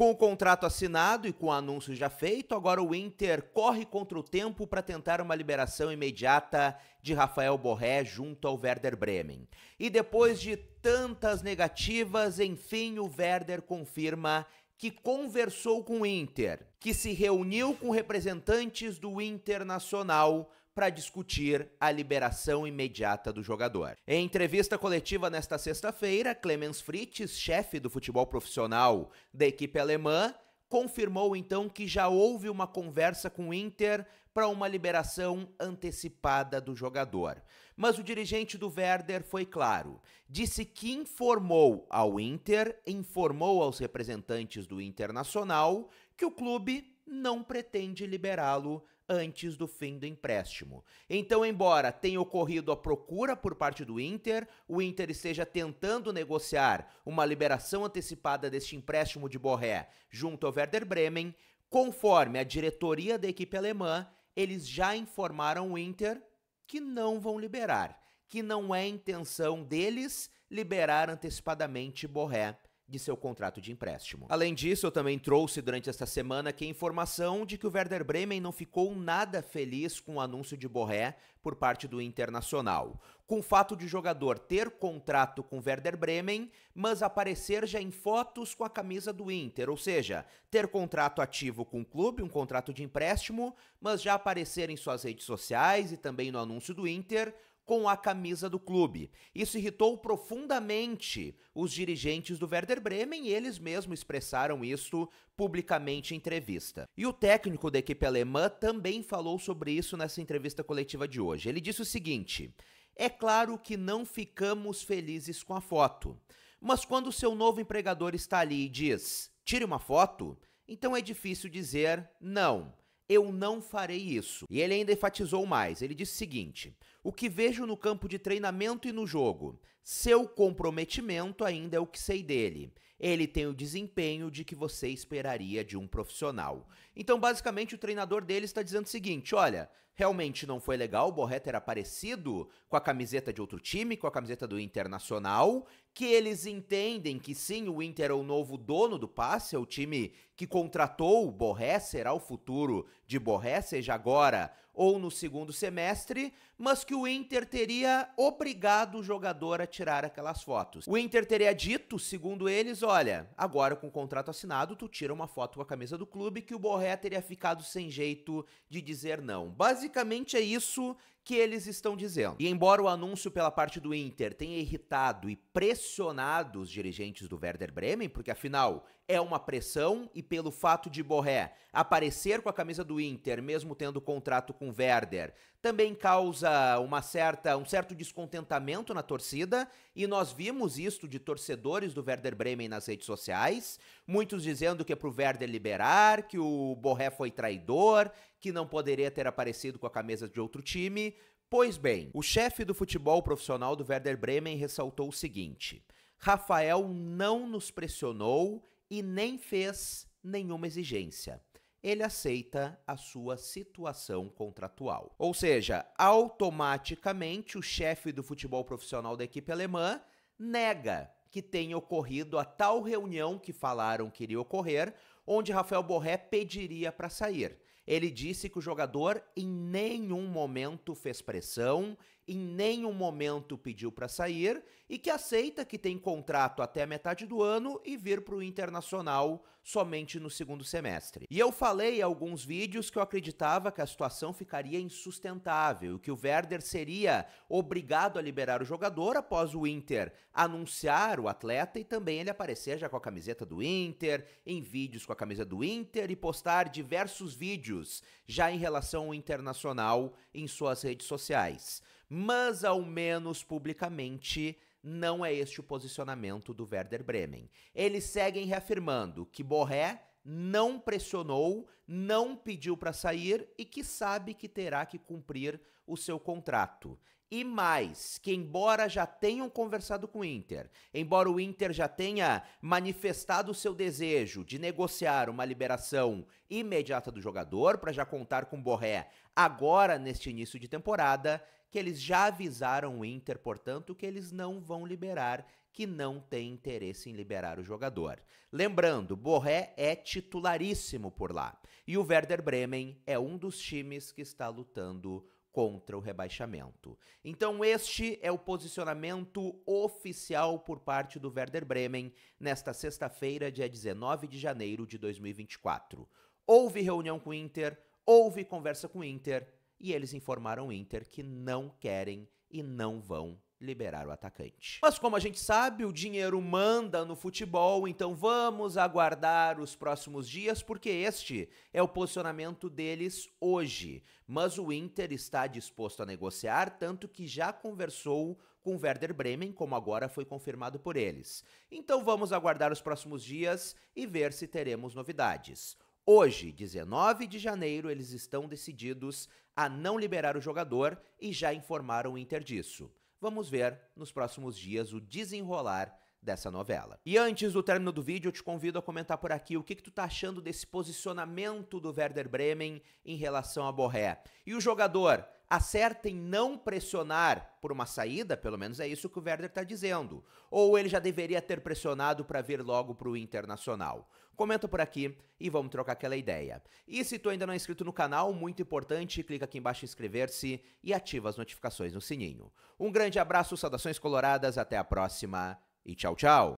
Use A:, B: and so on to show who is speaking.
A: Com o contrato assinado e com o anúncio já feito, agora o Inter corre contra o tempo para tentar uma liberação imediata de Rafael Borré junto ao Werder Bremen. E depois de tantas negativas, enfim, o Werder confirma que conversou com o Inter, que se reuniu com representantes do Internacional para discutir a liberação imediata do jogador. Em entrevista coletiva nesta sexta-feira, Clemens Fritz, chefe do futebol profissional da equipe alemã, confirmou então que já houve uma conversa com o Inter para uma liberação antecipada do jogador. Mas o dirigente do Werder foi claro. Disse que informou ao Inter, informou aos representantes do Internacional que o clube não pretende liberá-lo antes do fim do empréstimo. Então, embora tenha ocorrido a procura por parte do Inter, o Inter esteja tentando negociar uma liberação antecipada deste empréstimo de Borré junto ao Werder Bremen, conforme a diretoria da equipe alemã, eles já informaram o Inter que não vão liberar, que não é intenção deles liberar antecipadamente Borré de seu contrato de empréstimo. Além disso, eu também trouxe durante esta semana aqui a informação de que o Werder Bremen não ficou nada feliz com o anúncio de Borré por parte do Internacional, com o fato de o jogador ter contrato com o Werder Bremen, mas aparecer já em fotos com a camisa do Inter, ou seja, ter contrato ativo com o clube, um contrato de empréstimo, mas já aparecer em suas redes sociais e também no anúncio do Inter com a camisa do clube. Isso irritou profundamente os dirigentes do Werder Bremen e eles mesmos expressaram isso publicamente em entrevista. E o técnico da equipe alemã também falou sobre isso nessa entrevista coletiva de hoje. Ele disse o seguinte: é claro que não ficamos felizes com a foto, mas quando seu novo empregador está ali e diz: tire uma foto, então é difícil dizer não eu não farei isso. E ele ainda enfatizou mais: ele disse o seguinte: o que vejo no campo de treinamento e no jogo, seu comprometimento ainda é o que sei dele. Ele tem o desempenho de que você esperaria de um profissional. Então, basicamente, o treinador dele está dizendo o seguinte: olha, realmente não foi legal o Borré ter aparecido com a camiseta de outro time, com a camiseta do Internacional, que eles entendem que sim, o Inter é o novo dono do passe, é o time que contratou o Borré, será o futuro de Borré, seja agora ou no segundo semestre, mas que o Inter teria obrigado o jogador a tirar aquelas fotos. O Inter teria dito, segundo eles, olha, agora com o contrato assinado, tu tira uma foto com a camisa do clube que o Borré teria ficado sem jeito de dizer não. Basicamente basicamente é isso que eles estão dizendo. E embora o anúncio pela parte do Inter tenha irritado e pressionado os dirigentes do Werder Bremen, porque afinal é uma pressão e pelo fato de Borré aparecer com a camisa do Inter, mesmo tendo contrato com o Werder, também causa uma certa, um certo descontentamento na torcida, e nós vimos isto de torcedores do Werder Bremen nas redes sociais, muitos dizendo que é pro Werder liberar, que o Borré foi traidor, que não poderia ter aparecido com a camisa de outro time. Pois bem, o chefe do futebol profissional do Werder Bremen ressaltou o seguinte: Rafael não nos pressionou e nem fez nenhuma exigência. Ele aceita a sua situação contratual. Ou seja, automaticamente o chefe do futebol profissional da equipe alemã nega que tenha ocorrido a tal reunião que falaram que iria ocorrer, onde Rafael Borré pediria para sair. Ele disse que o jogador em nenhum momento fez pressão em nenhum momento pediu para sair e que aceita que tem contrato até a metade do ano e vir para o Internacional somente no segundo semestre. E eu falei em alguns vídeos que eu acreditava que a situação ficaria insustentável, que o Werder seria obrigado a liberar o jogador após o Inter anunciar o atleta e também ele aparecer já com a camiseta do Inter, em vídeos com a camisa do Inter e postar diversos vídeos já em relação ao Internacional em suas redes sociais mas ao menos publicamente não é este o posicionamento do Werder Bremen. Eles seguem reafirmando que Borré não pressionou, não pediu para sair e que sabe que terá que cumprir o seu contrato. E mais, que embora já tenham conversado com o Inter, embora o Inter já tenha manifestado o seu desejo de negociar uma liberação imediata do jogador para já contar com Borré agora neste início de temporada, que eles já avisaram o Inter, portanto, que eles não vão liberar, que não tem interesse em liberar o jogador. Lembrando, Borré é titularíssimo por lá. E o Werder Bremen é um dos times que está lutando contra o rebaixamento. Então, este é o posicionamento oficial por parte do Werder Bremen nesta sexta-feira, dia 19 de janeiro de 2024. Houve reunião com o Inter, houve conversa com o Inter e eles informaram o Inter que não querem e não vão liberar o atacante. Mas como a gente sabe, o dinheiro manda no futebol, então vamos aguardar os próximos dias, porque este é o posicionamento deles hoje. Mas o Inter está disposto a negociar, tanto que já conversou com Werder Bremen, como agora foi confirmado por eles. Então vamos aguardar os próximos dias e ver se teremos novidades. Hoje, 19 de janeiro, eles estão decididos a não liberar o jogador e já informaram o Inter disso. Vamos ver nos próximos dias o desenrolar dessa novela. E antes do término do vídeo, eu te convido a comentar por aqui o que, que tu tá achando desse posicionamento do Werder Bremen em relação a Borré. E o jogador acerta em não pressionar por uma saída, pelo menos é isso que o Werder está dizendo. Ou ele já deveria ter pressionado para vir logo para o Internacional. Comenta por aqui e vamos trocar aquela ideia. E se tu ainda não é inscrito no canal, muito importante, clica aqui embaixo em inscrever-se e ativa as notificações no sininho. Um grande abraço, saudações coloradas, até a próxima e tchau, tchau!